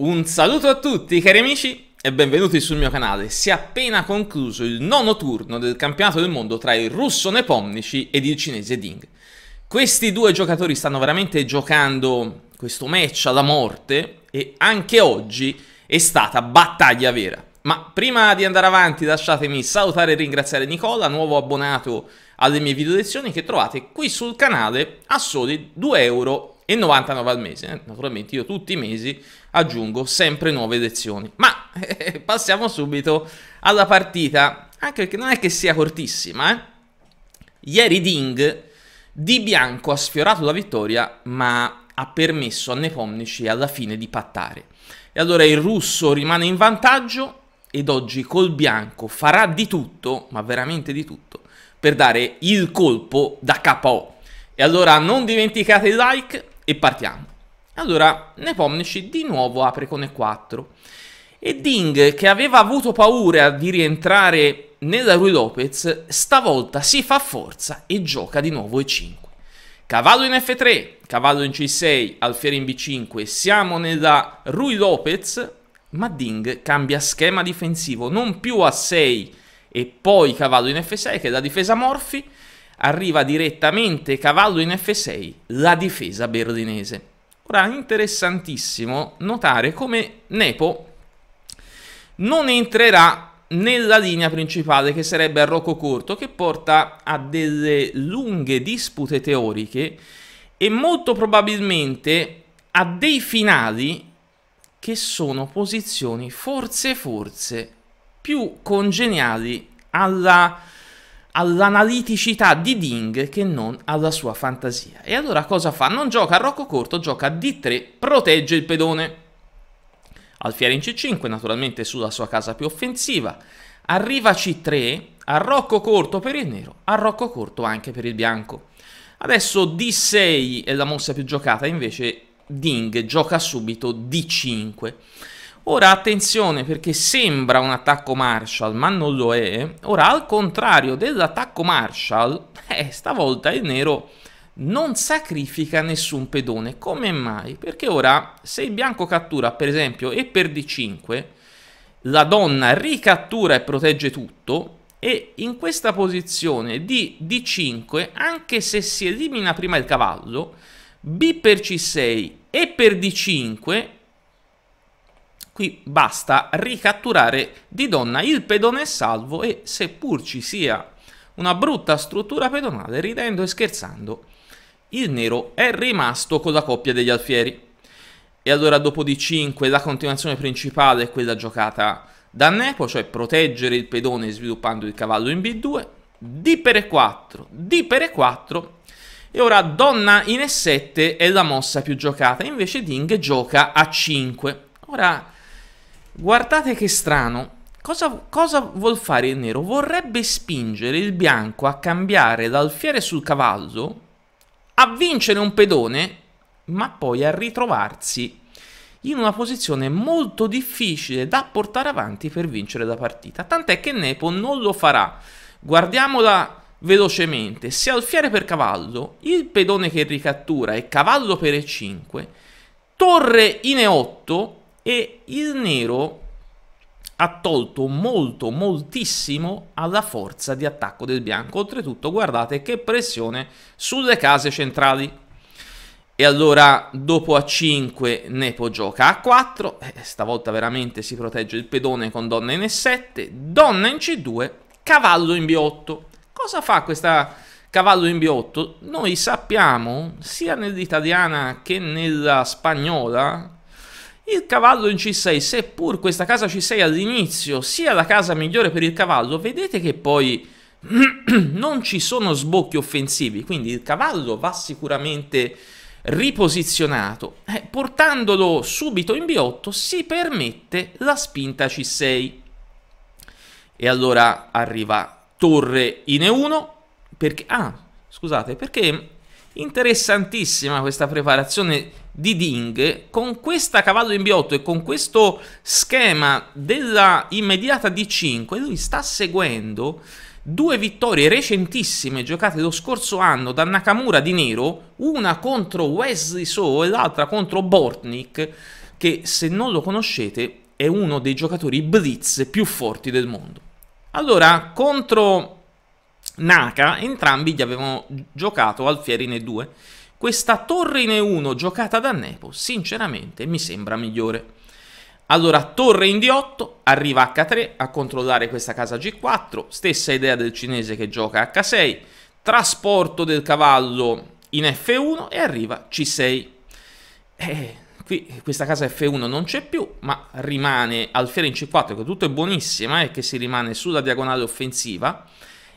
Un saluto a tutti cari amici e benvenuti sul mio canale. Si è appena concluso il nono turno del campionato del mondo tra il russo Nepomnici ed il cinese Ding. Questi due giocatori stanno veramente giocando questo match alla morte e anche oggi è stata battaglia vera. Ma prima di andare avanti lasciatemi salutare e ringraziare Nicola, nuovo abbonato alle mie video lezioni che trovate qui sul canale a soli 2 e 99 al mese. Eh. Naturalmente io tutti i mesi aggiungo sempre nuove lezioni. Ma eh, eh, passiamo subito alla partita, anche perché non è che sia cortissima. Eh? Ieri Ding di bianco ha sfiorato la vittoria, ma ha permesso a Nepomnici alla fine di pattare. E allora il russo rimane in vantaggio ed oggi col bianco farà di tutto, ma veramente di tutto, per dare il colpo da KO. E allora non dimenticate il like, e partiamo. Allora Nepomniachtchi di nuovo apre con E4 e Ding che aveva avuto paura di rientrare nella Rui Lopez stavolta si fa forza e gioca di nuovo E5. Cavallo in F3, cavallo in C6, alfiere in B5, siamo nella Rui Lopez ma Ding cambia schema difensivo non più a 6 e poi cavallo in F6 che è la difesa Morphy arriva direttamente cavallo in F6 la difesa berlinese. Ora è interessantissimo notare come Nepo non entrerà nella linea principale che sarebbe a Rocco Corto che porta a delle lunghe dispute teoriche e molto probabilmente a dei finali che sono posizioni forse forse più congeniali alla all'analiticità di Ding che non alla sua fantasia. E allora cosa fa? Non gioca a rocco corto, gioca a D3, protegge il pedone. Alfiere in C5, naturalmente sulla sua casa più offensiva. Arriva C3, a rocco corto per il nero, a rocco corto anche per il bianco. Adesso D6 è la mossa più giocata, invece Ding gioca subito D5. Ora attenzione perché sembra un attacco Marshall, ma non lo è. Ora al contrario dell'attacco Marshall, eh, stavolta il nero non sacrifica nessun pedone. Come mai? Perché ora se il bianco cattura per esempio e per d5, la donna ricattura e protegge tutto e in questa posizione di d5, anche se si elimina prima il cavallo, b per c6 e per d5 Qui basta ricatturare di donna il pedone salvo e seppur ci sia una brutta struttura pedonale, ridendo e scherzando, il nero è rimasto con la coppia degli alfieri. E allora dopo di 5 la continuazione principale è quella giocata da Nepo, cioè proteggere il pedone sviluppando il cavallo in B2, D per E4, D per E4 e ora donna in E7 è la mossa più giocata, invece Ding gioca a 5. Ora Guardate che strano. Cosa, cosa, vuol fare il nero? Vorrebbe spingere il bianco a cambiare l'alfiere sul cavallo, a vincere un pedone, ma poi a ritrovarsi in una posizione molto difficile da portare avanti per vincere la partita. Tant'è che Nepo non lo farà. Guardiamola velocemente. Se alfiere per cavallo, il pedone che ricattura è cavallo per E5, torre in E8 e il nero ha tolto molto moltissimo alla forza di attacco del bianco oltretutto guardate che pressione sulle case centrali e allora dopo a 5 Nepo gioca a 4, eh, stavolta veramente si protegge il pedone con donna in E7, donna in C2, cavallo in B8. Cosa fa questa cavallo in B8? Noi sappiamo, sia nell'italiana che nella spagnola, il cavallo in C6, seppur questa casa C6 all'inizio sia la casa migliore per il cavallo, vedete che poi non ci sono sbocchi offensivi, quindi il cavallo va sicuramente riposizionato. Eh, portandolo subito in B8 si permette la spinta C6. E allora arriva torre in E1, perché... Ah, scusate, perché interessantissima questa preparazione di Ding, con questa cavallo in B8 e con questo schema della immediata D5, lui sta seguendo due vittorie recentissime giocate lo scorso anno da Nakamura di Nero, una contro Wesley So e l'altra contro Bortnik, che se non lo conoscete è uno dei giocatori blitz più forti del mondo. Allora, contro Naka entrambi gli avevano giocato al Fierine 2 questa torre in E1 giocata da Nepo sinceramente mi sembra migliore. Allora torre in D8, arriva H3 a controllare questa casa G4, stessa idea del cinese che gioca H6, trasporto del cavallo in F1 e arriva C6. Eh, qui questa casa F1 non c'è più, ma rimane alfiere in C4, che tutto è buonissima, e eh, che si rimane sulla diagonale offensiva,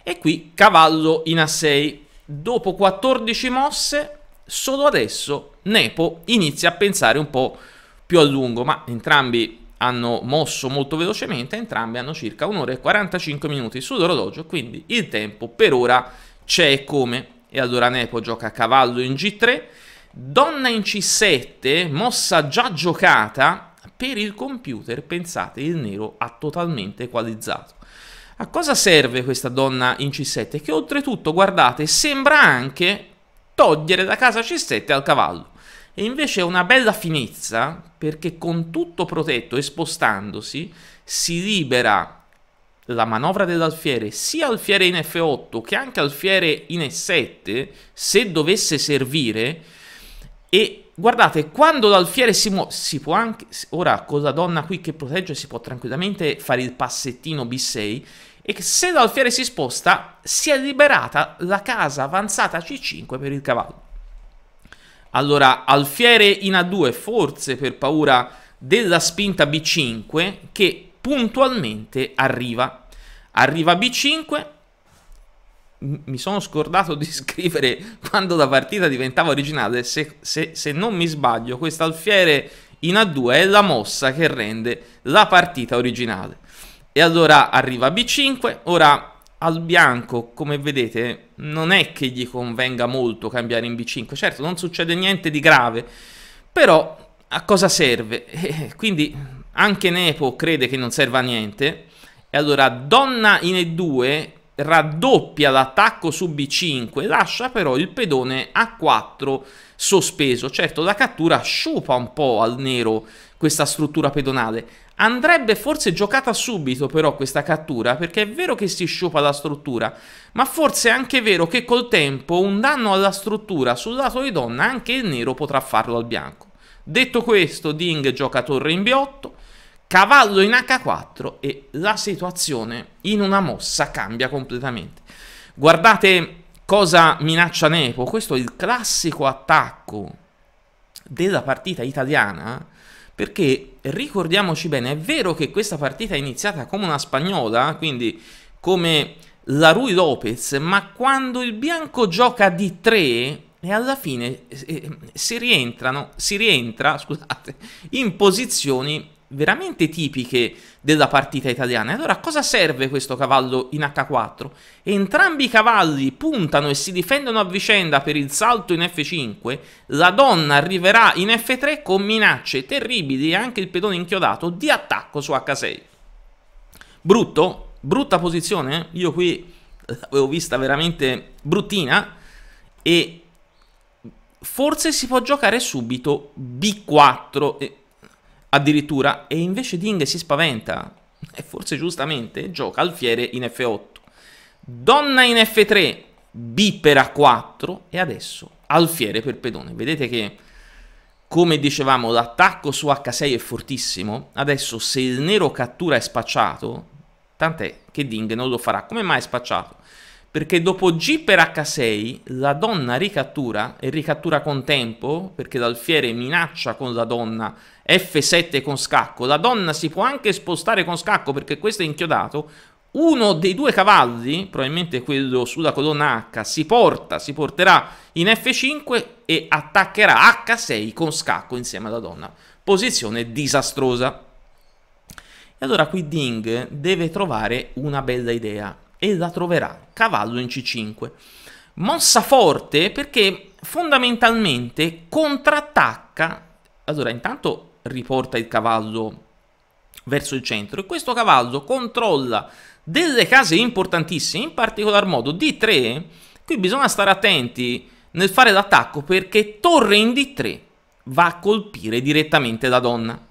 e qui cavallo in A6. Dopo 14 mosse Solo adesso Nepo inizia a pensare un po' più a lungo, ma entrambi hanno mosso molto velocemente, entrambi hanno circa 1 ora e 45 minuti sull'orologio, quindi il tempo per ora c'è come. E allora Nepo gioca a cavallo in G3, donna in C7, mossa già giocata, per il computer, pensate, il nero ha totalmente equalizzato. A cosa serve questa donna in C7? Che oltretutto, guardate, sembra anche togliere da casa C7 al cavallo. E invece è una bella finezza perché con tutto protetto e spostandosi si libera la manovra dell'alfiere sia alfiere in F8 che anche alfiere in E7 se dovesse servire e guardate quando l'alfiere si muove si può anche ora con la donna qui che protegge si può tranquillamente fare il passettino B6 e se l'alfiere si sposta si è liberata la casa avanzata C5 per il cavallo. Allora, alfiere in A2 forse per paura della spinta B5 che puntualmente arriva. Arriva B5, mi sono scordato di scrivere quando la partita diventava originale, se, se, se non mi sbaglio questa alfiere in A2 è la mossa che rende la partita originale. E allora arriva B5, ora al bianco come vedete non è che gli convenga molto cambiare in B5, certo non succede niente di grave, però a cosa serve? Eh, quindi anche Nepo crede che non serva a niente, e allora donna in E2 raddoppia l'attacco su B5, lascia però il pedone A4 sospeso. Certo, la cattura sciupa un po' al nero questa struttura pedonale. Andrebbe forse giocata subito però questa cattura, perché è vero che si sciupa la struttura, ma forse è anche vero che col tempo un danno alla struttura sul lato di donna anche il nero potrà farlo al bianco. Detto questo, Ding gioca torre in B8, cavallo in H4 e la situazione in una mossa cambia completamente. Guardate cosa minaccia Nepo, questo è il classico attacco della partita italiana, perché ricordiamoci bene, è vero che questa partita è iniziata come una spagnola, quindi come la Rui Lopez, ma quando il bianco gioca di 3 e alla fine eh, eh, si rientrano, si rientra, scusate, in posizioni veramente tipiche della partita italiana. Allora, a cosa serve questo cavallo in H4? Entrambi i cavalli puntano e si difendono a vicenda per il salto in F5, la donna arriverà in F3 con minacce terribili e anche il pedone inchiodato di attacco su H6. Brutto? Brutta posizione? Io qui l'avevo vista veramente bruttina e forse si può giocare subito B4 addirittura, e invece Ding si spaventa, e forse giustamente, gioca alfiere in F8. Donna in F3, B per A4 e adesso alfiere per pedone. Vedete che, come dicevamo, l'attacco su H6 è fortissimo. Adesso se il nero cattura è spacciato, tant'è che Ding non lo farà. Come mai è spacciato? Perché dopo G per H6 la donna ricattura e ricattura con tempo, perché l'alfiere minaccia con la donna F7 con scacco, la donna si può anche spostare con scacco perché questo è inchiodato, uno dei due cavalli, probabilmente quello sulla colonna H, si porta, si porterà in F5 e attaccherà H6 con scacco insieme alla donna. Posizione disastrosa. E allora qui Ding deve trovare una bella idea e la troverà, cavallo in C5. Mossa forte perché fondamentalmente contrattacca. Allora intanto riporta il cavallo verso il centro e questo cavallo controlla delle case importantissime, in particolar modo D3, qui bisogna stare attenti nel fare l'attacco perché torre in D3 va a colpire direttamente la donna.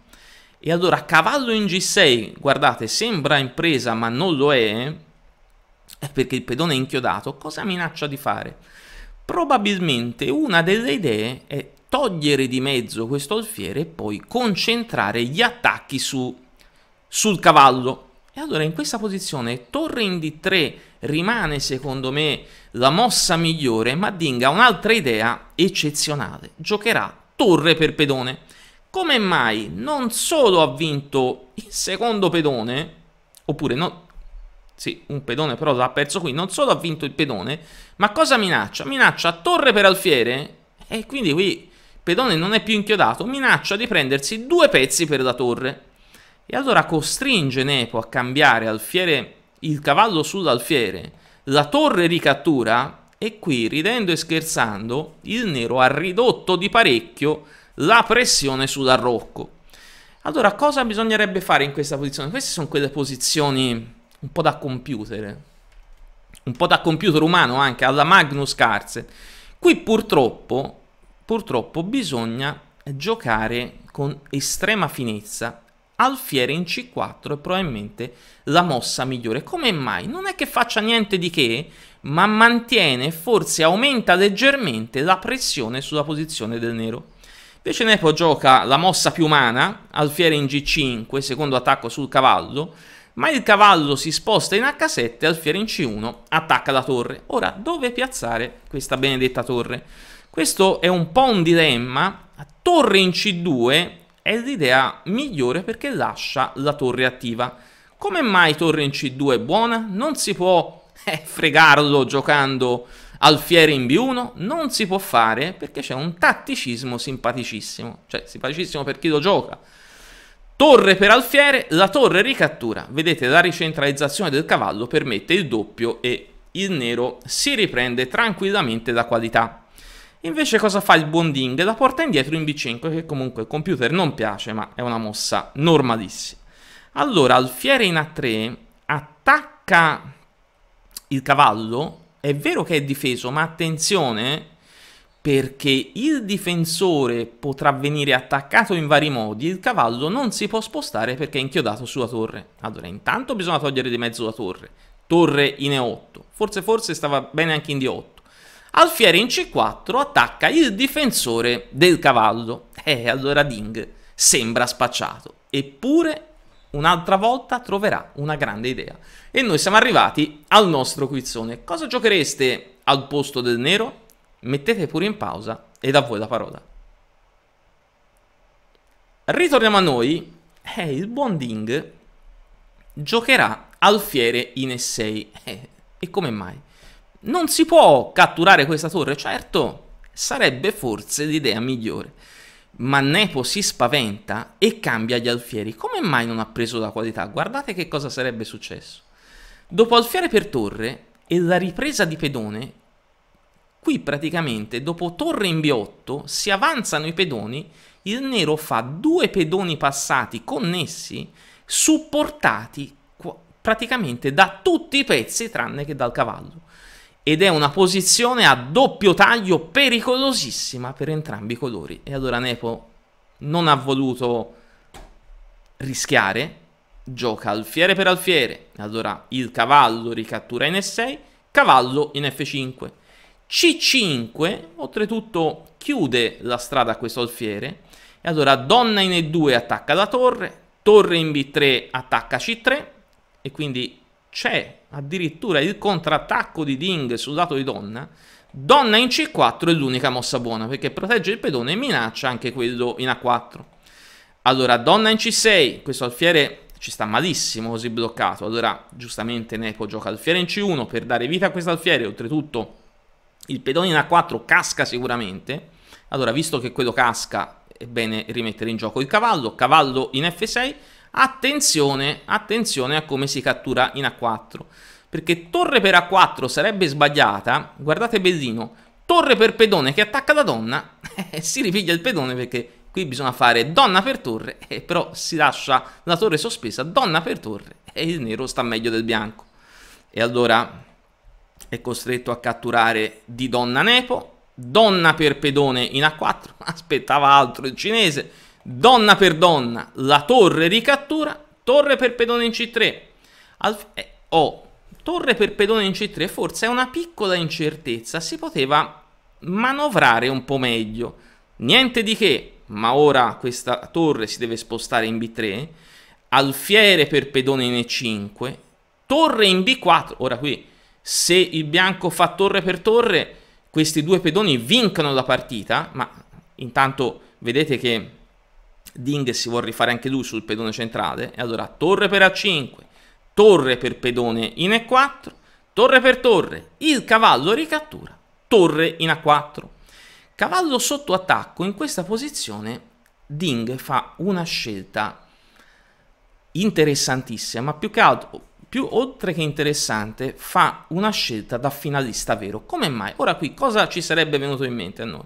E allora cavallo in G6, guardate, sembra impresa ma non lo è, è perché il pedone è inchiodato, cosa minaccia di fare? Probabilmente una delle idee è togliere di mezzo questo alfiere e poi concentrare gli attacchi su, sul cavallo. E allora in questa posizione torre in d3 rimane secondo me la mossa migliore, ma Dinga ha un'altra idea eccezionale. Giocherà torre per pedone. Come mai non solo ha vinto il secondo pedone, oppure no, sì, un pedone però l'ha perso qui, non solo ha vinto il pedone, ma cosa minaccia? Minaccia torre per alfiere e quindi qui pedone non è più inchiodato, minaccia di prendersi due pezzi per la torre. E allora costringe Nepo a cambiare alfiere, il cavallo sull'alfiere, la torre ricattura e qui, ridendo e scherzando, il nero ha ridotto di parecchio la pressione sull'arrocco. Allora, cosa bisognerebbe fare in questa posizione? Queste sono quelle posizioni un po' da computer, eh. un po' da computer umano anche, alla Magnus Carlsen. Qui purtroppo purtroppo bisogna giocare con estrema finezza alfiere in c4 è probabilmente la mossa migliore. Come mai? Non è che faccia niente di che, ma mantiene forse aumenta leggermente la pressione sulla posizione del nero. Invece Nepo gioca la mossa più umana, alfiere in g5, secondo attacco sul cavallo, ma il cavallo si sposta in h7, alfiere in c1, attacca la torre. Ora, dove piazzare questa benedetta torre? Questo è un po' un dilemma. Torre in C2 è l'idea migliore perché lascia la torre attiva. Come mai torre in C2 è buona? Non si può eh, fregarlo giocando alfiere in B1? Non si può fare perché c'è un tatticismo simpaticissimo. Cioè, simpaticissimo per chi lo gioca. Torre per alfiere, la torre ricattura. Vedete, la ricentralizzazione del cavallo permette il doppio e il nero si riprende tranquillamente la qualità. Invece cosa fa il buon Ding? La porta indietro in B5 che comunque il computer non piace ma è una mossa normalissima. Allora alfiere in A3 attacca il cavallo, è vero che è difeso ma attenzione perché il difensore potrà venire attaccato in vari modi, il cavallo non si può spostare perché è inchiodato sulla torre. Allora intanto bisogna togliere di mezzo la torre, torre in E8, forse forse stava bene anche in D8. Alfiere in C4 attacca il difensore del cavallo. eh, allora Ding sembra spacciato. Eppure un'altra volta troverà una grande idea. E noi siamo arrivati al nostro quizzone. Cosa giochereste al posto del nero? Mettete pure in pausa ed a voi la parola. Ritorniamo a noi. Eh, il buon Ding giocherà alfiere in E6. Eh, e come mai? Non si può catturare questa torre, certo, sarebbe forse l'idea migliore. Ma Nepo si spaventa e cambia gli alfieri. Come mai non ha preso la qualità? Guardate che cosa sarebbe successo. Dopo alfiere per torre e la ripresa di pedone, qui praticamente dopo torre in B8 si avanzano i pedoni, il nero fa due pedoni passati connessi, supportati praticamente da tutti i pezzi tranne che dal cavallo ed è una posizione a doppio taglio pericolosissima per entrambi i colori. E allora Nepo non ha voluto rischiare, gioca alfiere per alfiere, allora il cavallo ricattura in E6, cavallo in F5. C5 oltretutto chiude la strada a questo alfiere e allora donna in E2 attacca la torre, torre in B3 attacca C3 e quindi c'è addirittura il contrattacco di Ding sul lato di Donna. Donna in C4 è l'unica mossa buona perché protegge il pedone e minaccia anche quello in A4. Allora, Donna in C6, questo alfiere ci sta malissimo così bloccato. Allora, giustamente Nepo gioca alfiere in C1 per dare vita a questo alfiere. Oltretutto, il pedone in A4 casca sicuramente. Allora, visto che quello casca, è bene rimettere in gioco il cavallo. Cavallo in F6 Attenzione, attenzione a come si cattura in A4, perché torre per A4 sarebbe sbagliata, guardate Bellino, torre per pedone che attacca la donna, eh, si ripiglia il pedone perché qui bisogna fare donna per torre, eh, però si lascia la torre sospesa, donna per torre, e il nero sta meglio del bianco. E allora è costretto a catturare di donna Nepo, donna per pedone in A4, aspettava altro il cinese, donna per donna, la torre ricattura, torre per pedone in C3. Alf- eh, oh, torre per pedone in C3 forse è una piccola incertezza, si poteva manovrare un po' meglio. Niente di che, ma ora questa torre si deve spostare in B3, alfiere per pedone in E5, torre in B4, ora qui se il bianco fa torre per torre questi due pedoni vincono la partita, ma intanto vedete che Ding si vuole rifare anche lui sul pedone centrale, e allora torre per A5, torre per pedone in E4, torre per torre, il cavallo ricattura, torre in A4. Cavallo sotto attacco, in questa posizione Ding fa una scelta interessantissima, ma più che altro, più oltre che interessante, fa una scelta da finalista vero. Come mai? Ora qui cosa ci sarebbe venuto in mente a noi?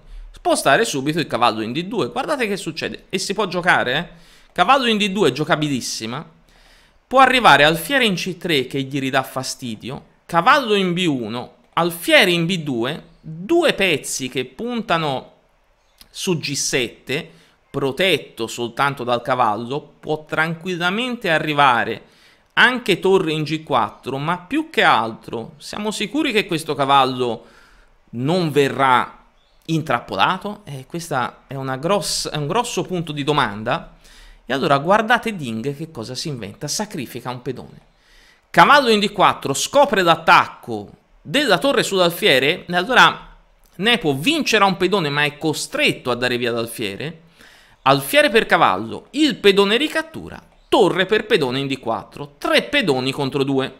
Postare subito il cavallo in D2. Guardate che succede. E si può giocare, eh? Cavallo in D2 è giocabilissima. Può arrivare alfiere in C3 che gli ridà fastidio. Cavallo in B1. Alfiere in B2. Due pezzi che puntano su G7 protetto soltanto dal cavallo, può tranquillamente arrivare anche torre in G4, ma più che altro siamo sicuri che questo cavallo non verrà intrappolato? Eh, questo è, è un grosso punto di domanda. E allora guardate Ding che cosa si inventa, sacrifica un pedone. Cavallo in D4 scopre l'attacco della torre sull'alfiere, e allora Nepo vincerà un pedone ma è costretto a dare via l'alfiere. Alfiere per cavallo, il pedone ricattura, torre per pedone in D4, tre pedoni contro due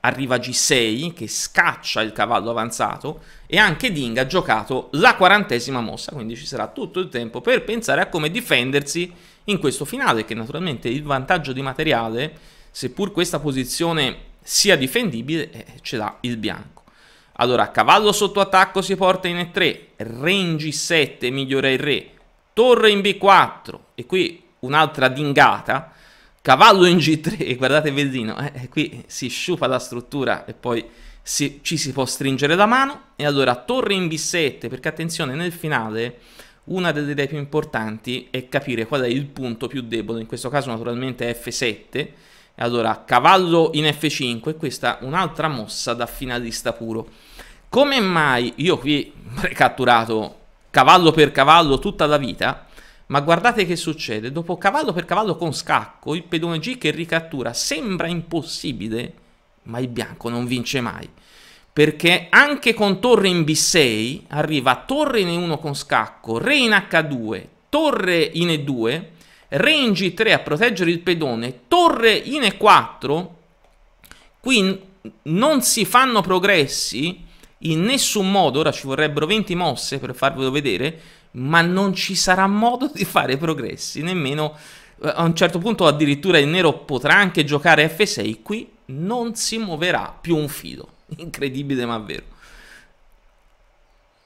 arriva G6 che scaccia il cavallo avanzato e anche Ding ha giocato la quarantesima mossa, quindi ci sarà tutto il tempo per pensare a come difendersi in questo finale che naturalmente il vantaggio di materiale, seppur questa posizione sia difendibile, eh, ce l'ha il bianco. Allora, cavallo sotto attacco si porta in E3, re in G7 migliora il re, torre in B4 e qui un'altra dingata cavallo in G3, guardate Veldino, eh, eh, qui si sciupa la struttura e poi si, ci si può stringere la mano. E allora torre in B7, perché attenzione, nel finale una delle idee più importanti è capire qual è il punto più debole, in questo caso naturalmente F7. e Allora, cavallo in F5, questa è un'altra mossa da finalista puro. Come mai io qui ho catturato cavallo per cavallo tutta la vita? Ma guardate che succede, dopo cavallo per cavallo con scacco, il pedone G che ricattura, sembra impossibile, ma il bianco non vince mai. Perché anche con torre in B6 arriva torre in E1 con scacco, re in H2, torre in E2, re in G3 a proteggere il pedone, torre in E4. Qui non si fanno progressi in nessun modo, ora ci vorrebbero 20 mosse per farvelo vedere, ma non ci sarà modo di fare progressi, nemmeno eh, a un certo punto addirittura il nero potrà anche giocare F6, qui non si muoverà più un filo, incredibile ma vero.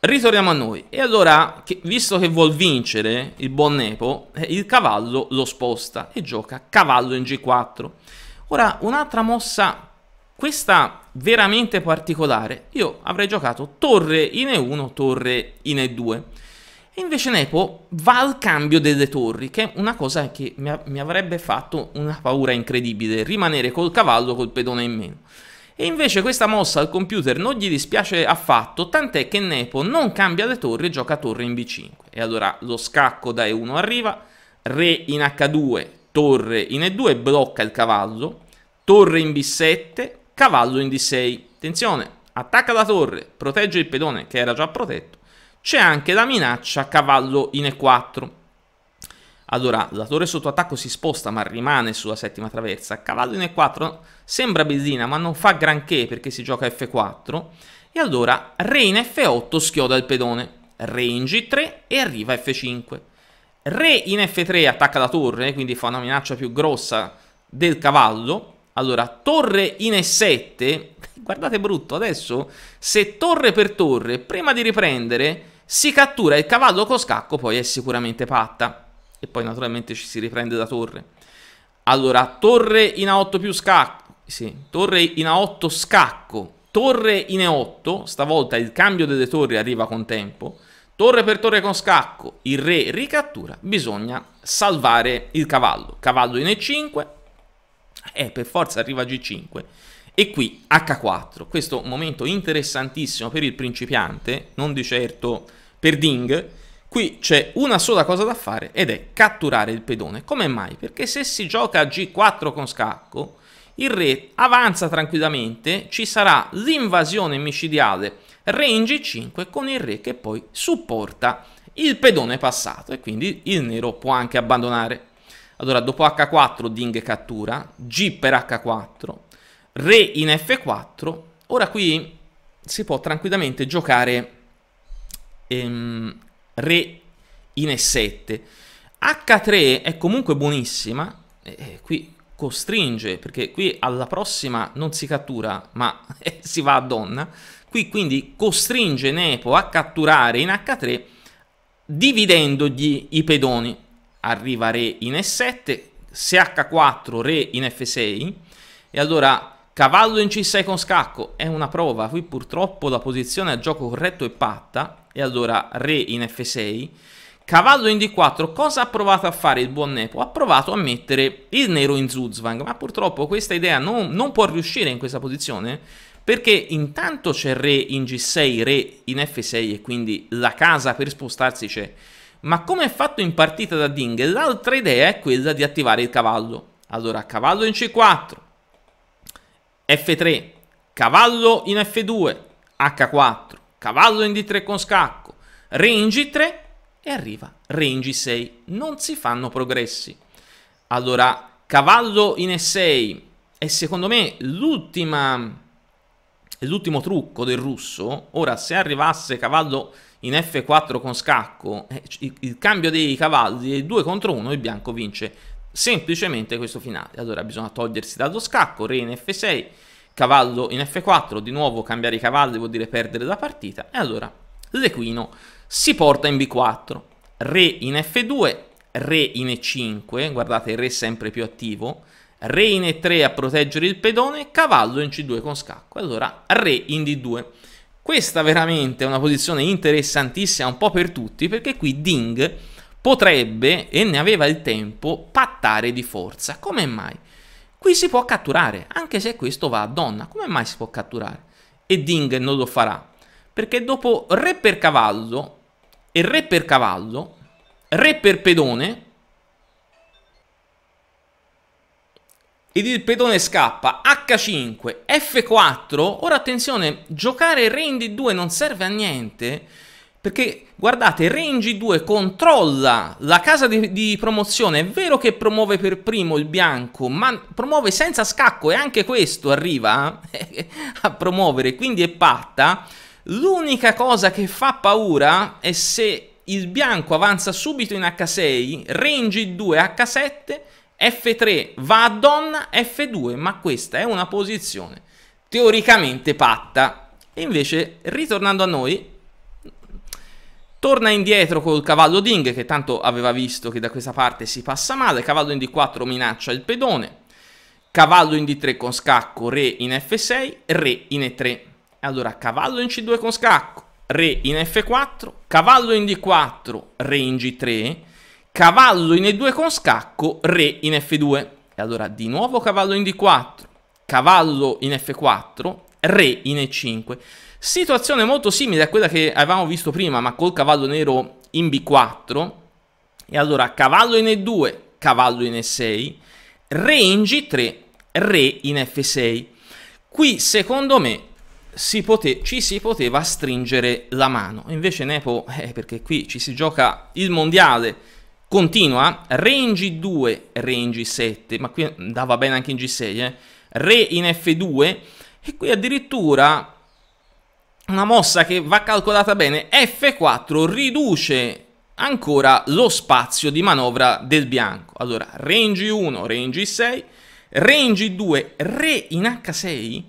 Ritorniamo a noi, e allora, che, visto che vuol vincere il buon Nepo, eh, il cavallo lo sposta e gioca cavallo in G4. Ora, un'altra mossa, questa veramente particolare, io avrei giocato torre in E1, torre in E2. E invece Nepo va al cambio delle torri, che è una cosa che mi avrebbe fatto una paura incredibile, rimanere col cavallo col pedone in meno. E invece questa mossa al computer non gli dispiace affatto, tant'è che Nepo non cambia le torri e gioca torre in B5. E allora lo scacco da E1 arriva, re in H2, torre in E2, blocca il cavallo, torre in B7, cavallo in D6. Attenzione, attacca la torre, protegge il pedone che era già protetto c'è anche la minaccia cavallo in E4. Allora, la torre sotto attacco si sposta ma rimane sulla settima traversa. Cavallo in E4 sembra bellina ma non fa granché perché si gioca F4. E allora re in F8 schioda il pedone. Re in G3 e arriva F5. Re in F3 attacca la torre, quindi fa una minaccia più grossa del cavallo. Allora, torre in E7, guardate brutto adesso, se torre per torre, prima di riprendere, si cattura il cavallo con scacco, poi è sicuramente patta. E poi naturalmente ci si riprende da torre. Allora, torre in A8 più scacco. Sì, torre in A8 scacco. Torre in E8, stavolta il cambio delle torri arriva con tempo. Torre per torre con scacco, il re ricattura, bisogna salvare il cavallo. Cavallo in E5, e eh, per forza arriva G5. E qui H4, questo momento interessantissimo per il principiante, non di certo per Ding, qui c'è una sola cosa da fare ed è catturare il pedone. Come mai? Perché se si gioca a G4 con scacco, il re avanza tranquillamente, ci sarà l'invasione micidiale re in G5 con il re che poi supporta il pedone passato e quindi il nero può anche abbandonare. Allora dopo H4 Ding cattura, G per H4, re in f4, ora qui si può tranquillamente giocare ehm, re in e7. H3 è comunque buonissima, eh, qui costringe, perché qui alla prossima non si cattura, ma eh, si va a donna. Qui quindi costringe Nepo a catturare in H3 dividendogli i pedoni. Arriva re in E7, se H4 re in F6 e allora Cavallo in C6 con scacco è una prova, qui purtroppo la posizione a gioco corretto è patta e allora re in F6. Cavallo in D4, cosa ha provato a fare il buon Nepo? Ha provato a mettere il nero in Zuzvang, ma purtroppo questa idea non, non può riuscire in questa posizione perché intanto c'è re in G6, re in F6 e quindi la casa per spostarsi c'è. Ma come è fatto in partita da Ding, l'altra idea è quella di attivare il cavallo. Allora cavallo in C4, F3, cavallo in F2, H4, cavallo in D3 con scacco, re in G3 e arriva re in G6. Non si fanno progressi. Allora, cavallo in E6 è secondo me l'ultima l'ultimo trucco del russo, ora se arrivasse cavallo in F4 con scacco, eh, il, il cambio dei cavalli è 2 contro 1 il bianco vince semplicemente questo finale. Allora bisogna togliersi dallo scacco, re in F6, cavallo in F4, di nuovo cambiare i cavalli vuol dire perdere la partita, e allora l'equino si porta in B4, re in F2, re in E5, guardate il re sempre più attivo, re in E3 a proteggere il pedone, cavallo in C2 con scacco, allora re in D2. Questa veramente è una posizione interessantissima un po' per tutti perché qui Ding potrebbe, e ne aveva il tempo, pattare di forza. Come mai? Qui si può catturare, anche se questo va a donna. Come mai si può catturare? E Ding non lo farà. Perché dopo re per cavallo e re per cavallo, re per pedone, ed il pedone scappa, H5, F4, ora attenzione, giocare re in D2 non serve a niente perché guardate, Range 2 controlla la casa di, di, promozione. È vero che promuove per primo il bianco, ma promuove senza scacco e anche questo arriva eh, a promuovere, quindi è patta. L'unica cosa che fa paura è se il bianco avanza subito in H6, Range 2 H7, F3 va a donna, F2, ma questa è una posizione teoricamente patta. E invece, ritornando a noi, Torna indietro col cavallo Ding, che tanto aveva visto che da questa parte si passa male. Cavallo in D4 minaccia il pedone. Cavallo in D3 con scacco, re in F6, re in E3. Allora, cavallo in C2 con scacco, re in F4, cavallo in D4, re in G3, cavallo in E2 con scacco, re in F2. E allora, di nuovo cavallo in D4, cavallo in F4, re in E5. Situazione molto simile a quella che avevamo visto prima, ma col cavallo nero in B4. E allora cavallo in E2, cavallo in E6, re in G3, re in F6. Qui secondo me si ci si poteva stringere la mano. Invece Nepo, eh, perché qui ci si gioca il mondiale, continua, re in G2, re in G7, ma qui andava bene anche in G6, eh? re in F2 e qui addirittura una mossa che va calcolata bene, F4 riduce ancora lo spazio di manovra del bianco. Allora, range 1, range 6, range 2, re in H6,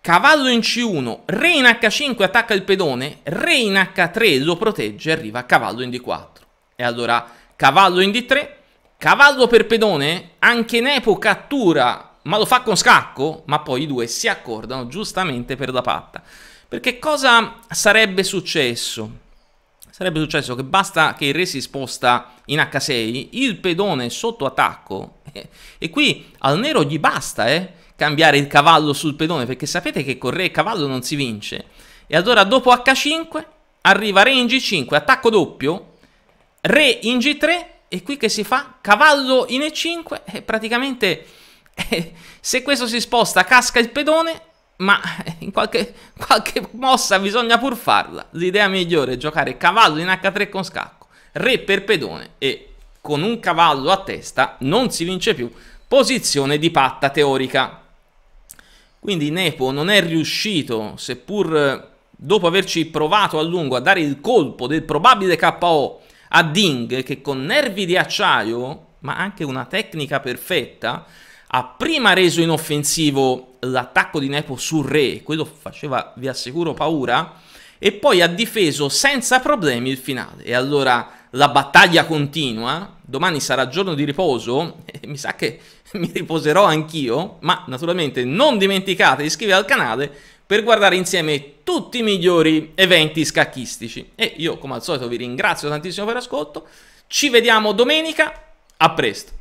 cavallo in C1, re in H5 attacca il pedone, re in H3 lo protegge, e arriva cavallo in D4. E allora cavallo in D3, cavallo per pedone, anche Nepo cattura, ma lo fa con scacco, ma poi i due si accordano giustamente per la patta. Perché cosa sarebbe successo? Sarebbe successo che basta che il re si sposta in H6, il pedone è sotto attacco, eh, e qui al nero gli basta eh, cambiare il cavallo sul pedone, perché sapete che con re e cavallo non si vince. E allora dopo H5 arriva re in G5, attacco doppio, re in G3, e qui che si fa? Cavallo in E5, e praticamente eh, se questo si sposta casca il pedone, ma in qualche, qualche mossa bisogna pur farla. L'idea migliore è giocare cavallo in H3 con scacco, re per pedone e con un cavallo a testa non si vince più, posizione di patta teorica. Quindi Nepo non è riuscito, seppur eh, dopo averci provato a lungo a dare il colpo del probabile KO a Ding, che con nervi di acciaio, ma anche una tecnica perfetta, ha prima reso inoffensivo l'attacco di Nepo sul re, quello faceva, vi assicuro, paura, e poi ha difeso senza problemi il finale. E allora la battaglia continua, domani sarà giorno di riposo, e mi sa che mi riposerò anch'io, ma naturalmente non dimenticate di iscrivervi al canale per guardare insieme tutti i migliori eventi scacchistici. E io come al solito vi ringrazio tantissimo per l'ascolto, ci vediamo domenica, a presto!